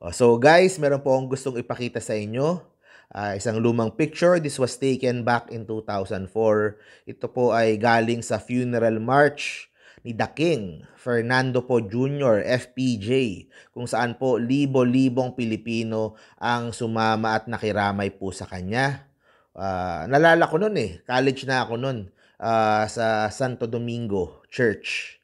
Oh, so guys, meron po akong gustong ipakita sa inyo. Uh, isang lumang picture. This was taken back in 2004. Ito po ay galing sa funeral march ni The King, Fernando po Jr., FPJ, kung saan po libo-libong Pilipino ang sumama at nakiramay po sa kanya. Uh, nalala ko noon eh, college na ako noon uh, ah, sa Santo Domingo Church.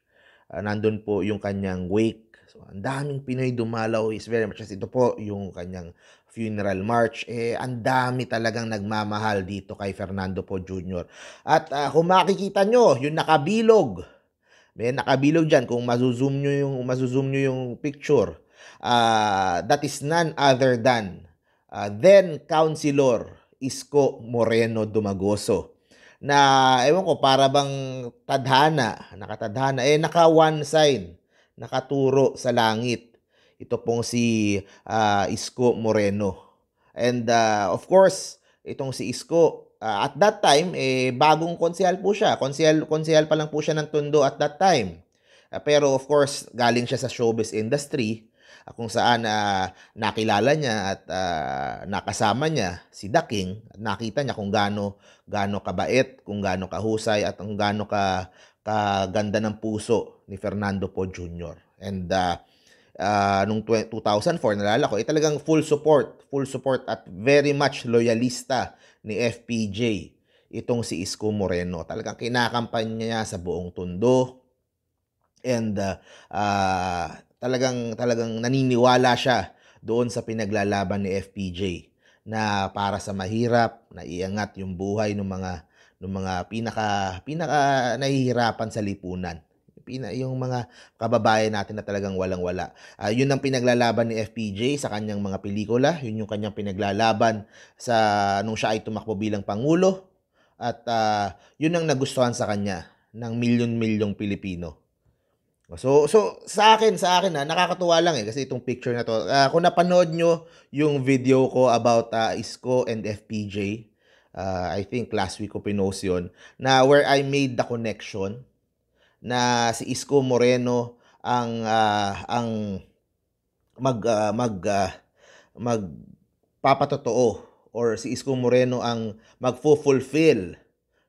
Uh, nandun po yung kanyang wake So, ang daming Pinoy dumalaw is very much. Ito po yung kanyang funeral march. Eh, ang dami talagang nagmamahal dito kay Fernando po Jr. At uh, kung makikita nyo, yung nakabilog. May nakabilog dyan. Kung mazuzoom nyo yung, mazuzoom nyo yung picture. Uh, that is none other than uh, then Councilor Isko Moreno Dumagoso na ewan ko para bang tadhana nakatadhana eh naka one sign nakaturo sa langit. Ito pong si uh, Isko Moreno. And uh, of course, itong si Isko, uh, at that time, eh, bagong konsehal po siya. Konsehal, konsehal pa lang po siya ng Tondo at that time. Uh, pero of course, galing siya sa showbiz industry uh, kung saan uh, nakilala niya at uh, nakasama niya si The King. Nakita niya kung gaano gaano kabait, kung gaano kahusay at kung gaano ka kaganda ng puso ni Fernando po Jr. And uh, uh, nung 2004, nalala ko, eh, talagang full support, full support at very much loyalista ni FPJ itong si Isko Moreno. Talagang kinakampanya niya sa buong tundo and uh, uh, talagang talagang naniniwala siya doon sa pinaglalaban ni FPJ na para sa mahirap, na iangat yung buhay ng mga ng mga pinaka pinaka nahihirapan sa lipunan pina, yung mga kababayan natin na talagang walang-wala. Uh, yun ang pinaglalaban ni FPJ sa kanyang mga pelikula, yun yung kanyang pinaglalaban sa nung siya ay tumakbo bilang pangulo at uh, yun ang nagustuhan sa kanya ng milyon-milyong Pilipino. So, so sa akin, sa akin na ah, nakakatuwa lang eh kasi itong picture na to. Uh, kung napanood nyo yung video ko about uh, Isko and FPJ, uh, I think last week ko pinost yun, na where I made the connection na si Isko Moreno ang uh, ang mag uh, mag uh, mag papatotoo or si Isko Moreno ang magfo-fulfill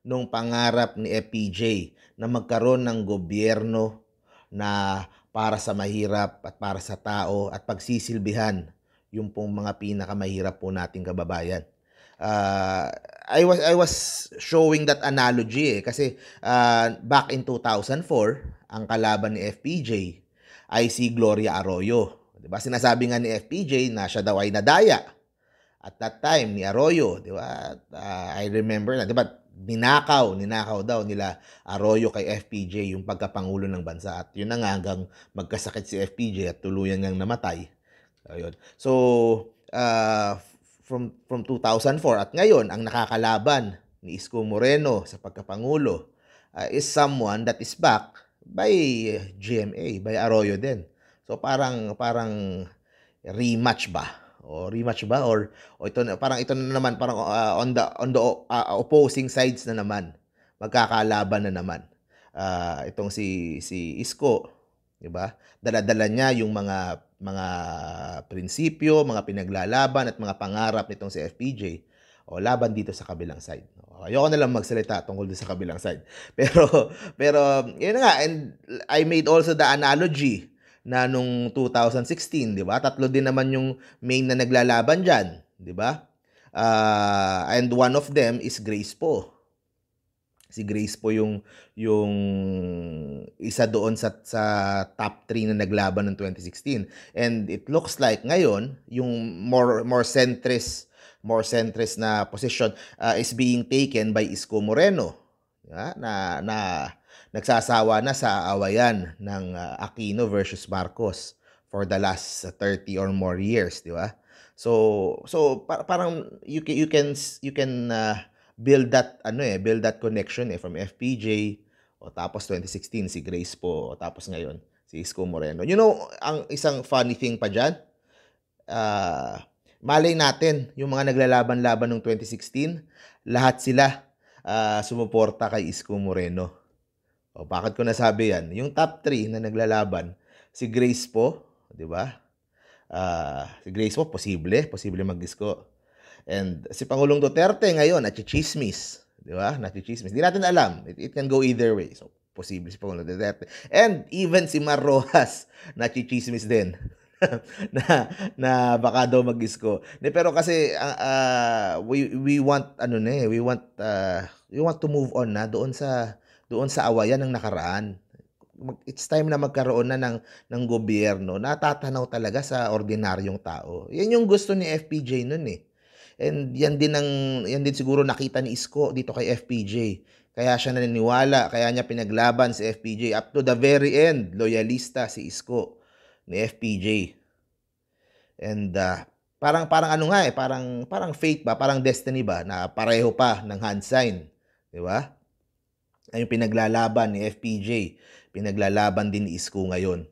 nung pangarap ni FPJ na magkaroon ng gobyerno na para sa mahirap at para sa tao at pagsisilbihan yung pong mga pinakamahirap po nating kababayan. Uh, I was I was showing that analogy eh kasi uh, back in 2004 ang kalaban ni FPJ ay si Gloria Arroyo. 'Di ba? Sinasabi nga ni FPJ na siya daw ay nadaya at that time ni Arroyo, 'di ba? Uh, I remember na 'di ba ninakaw, ninakaw daw nila Arroyo kay FPJ yung pagkapangulo ng bansa at yun na nga hanggang magkasakit si FPJ at tuluyan ngang namatay. Ayun. So, uh, from, from 2004 at ngayon, ang nakakalaban ni Isko Moreno sa pagkapangulo uh, is someone that is back by eh, GMA, by Arroyo din. So parang parang rematch ba? O rematch ba or o ito parang ito na naman parang uh, on the on the uh, opposing sides na naman. Magkakalaban na naman. Uh, itong si si Isko 'di ba? Daladala niya yung mga mga prinsipyo, mga pinaglalaban at mga pangarap nitong si FPJ o laban dito sa kabilang side. Ayoko na lang magsalita tungkol dito sa kabilang side. Pero pero yun nga and I made also the analogy na nung 2016, 'di ba? Tatlo din naman yung main na naglalaban diyan, 'di ba? Uh, and one of them is Grace Poe. Si Grace po yung yung isa doon sa sa top 3 na naglaban ng 2016. And it looks like ngayon yung more more centrist more centrist na position uh, is being taken by Isko Moreno yeah, diba? na na nagsasawa na sa awayan ng uh, Aquino versus Marcos for the last 30 or more years, di ba? So so par- parang you can you can you can uh, build that ano eh, build that connection eh from FPJ o tapos 2016 si Grace po o tapos ngayon si Isko Moreno. You know, ang isang funny thing pa diyan, uh, ah, malay natin yung mga naglalaban-laban ng 2016, lahat sila uh, sumuporta kay Isko Moreno. O bakit ko nasabi yan? Yung top 3 na naglalaban, si Grace po, 'di ba? Uh, si Grace po posible, posible mag-Isko. And si Pangulong Duterte ngayon, nachichismis. Di ba? Nachichismis. Di natin alam. It, it can go either way. So, posible si Pangulong Duterte. And even si Mar Rojas, nachichismis din. na na baka daw mag Ne pero kasi uh, we we want ano na eh, we want uh, we want to move on na doon sa doon sa awayan ng nakaraan. It's time na magkaroon na ng ng gobyerno na tatanaw talaga sa ordinaryong tao. Yan yung gusto ni FPJ noon eh. And yan din ang yan din siguro nakita ni Isko dito kay FPJ. Kaya siya naniniwala, kaya niya pinaglaban si FPJ up to the very end. Loyalista si Isko ni FPJ. And uh, parang parang ano nga eh, parang parang fate ba, parang destiny ba na pareho pa ng hand sign, 'di ba? Ay yung pinaglalaban ni FPJ, pinaglalaban din ni Isko ngayon.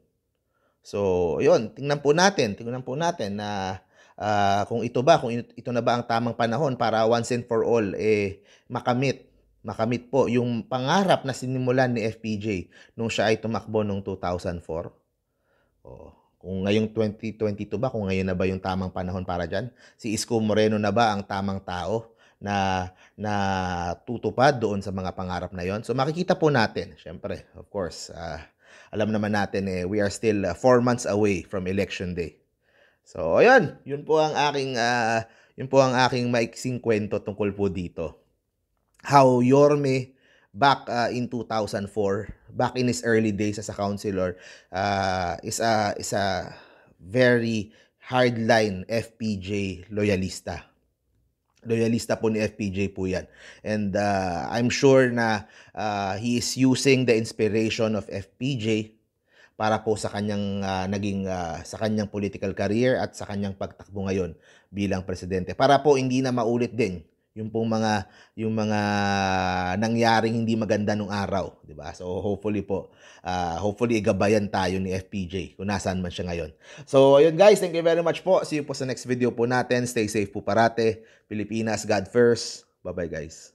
So, 'yun, tingnan po natin, tingnan po natin na uh, kung ito ba, kung ito na ba ang tamang panahon para once and for all eh, makamit makamit po yung pangarap na sinimulan ni FPJ nung siya ay tumakbo noong 2004. Oh, kung ngayong 2022 ba, kung ngayon na ba yung tamang panahon para dyan? Si Isko Moreno na ba ang tamang tao na, na tutupad doon sa mga pangarap na yon? So makikita po natin, syempre, of course, uh, alam naman natin eh, we are still uh, four months away from election day. So, ayun. Yun po ang aking, uh, yun po ang aking maiksing kwento tungkol po dito. How Yorme back uh, in 2004, back in his early days as a counselor, uh, is a, is a very hardline FPJ loyalista loyalista po ni FPJ po yan. And uh, I'm sure na uh, he is using the inspiration of FPJ para po sa kanyang uh, naging uh, sa kanyang political career at sa kanyang pagtakbo ngayon bilang presidente. Para po hindi na maulit din yung pong mga yung mga nangyaring hindi maganda nung araw, 'di ba? So hopefully po uh, hopefully gabayan tayo ni FPJ kung nasaan man siya ngayon. So ayun guys, thank you very much po. See you po sa next video po natin. Stay safe po parate. Pilipinas God first. Bye-bye guys.